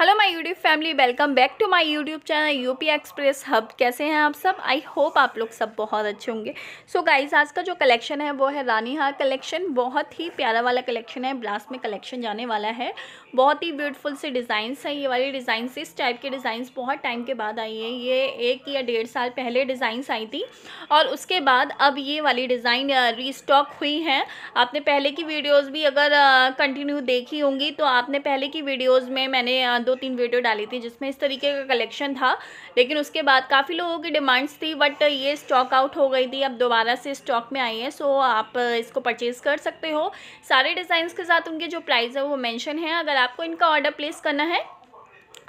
hello my YouTube family welcome back to my YouTube channel UP express hub कैसे हैं आप सब I hope आप लोग सब बहुत अच्छे होंगे सो गाइस आज का जो कलेक्शन है वो है रानी हार कलेक्शन बहुत ही प्यारा वाला कलेक्शन है ब्लास्ट में कलेक्शन जाने वाला है बहुत ही ब्यूटीफुल से डिज़ाइंस हैं ये वाली डिज़ाइंस इस टाइप के डिज़ाइंस बहुत टाइम के बाद आई है ये एक या डेढ़ साल पहले डिज़ाइंस आई थी और उसके बाद अब ये वाली डिज़ाइन रीस्टॉक हुई हैं आपने पहले की वीडियोज़ भी अगर कंटिन्यू देखी होंगी तो आपने पहले की वीडियोज़ में मैंने दो तीन वीडियो डाली थी जिसमें इस तरीके का कलेक्शन था लेकिन उसके बाद काफ़ी लोगों की डिमांड्स थी बट ये स्टॉक आउट हो गई थी अब दोबारा से स्टॉक में आई है सो आप इसको परचेज़ कर सकते हो सारे डिज़ाइंस के साथ उनके जो प्राइस है वो मैंशन है अगर आपको इनका ऑर्डर प्लेस करना है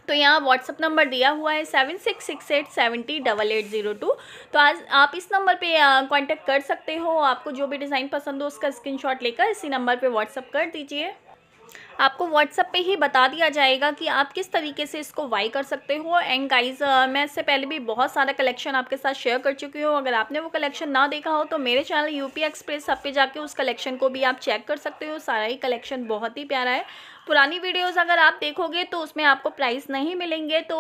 तो यहाँ व्हाट्सअप नंबर दिया हुआ है seven six six eight seventy double eight zero two तो आज आप इस नंबर पे कांटेक्ट कर सकते हो आपको जो भी डिज़ाइन पसंद हो उसका स्क्रीनशॉट लेकर इसी नंबर पे व्हाट्सअप कर दीजिए आपको व्हाट्सअप पे ही बता दिया जाएगा कि आप किस तरीके से इसको वाई कर सकते हो एंड गाइज मैं इससे पहले भी बहुत सारा कलेक्शन आपके साथ शेयर कर चुकी हूँ अगर आपने वो कलेक्शन ना देखा हो तो मेरे चैनल यूपी एक्सप्रेस सब पे जाके उस कलेक्शन को भी आप चेक कर सकते हो सारा ही कलेक्शन बहुत ही प्यारा है पुरानी वीडियोस अगर आप देखोगे तो उसमें आपको प्राइस नहीं मिलेंगे तो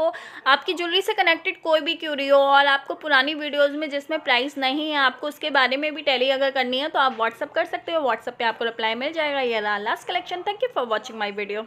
आपकी ज्वेलरी से कनेक्टेड कोई भी क्यूरी हो और आपको पुरानी वीडियोस में जिसमें प्राइस नहीं है आपको उसके बारे में भी टैली अगर करनी है तो आप व्हाट्सअप कर सकते हो व्हाट्सअप पर आपको रिप्लाई मिल जाएगा ये last collection thank you for watching my video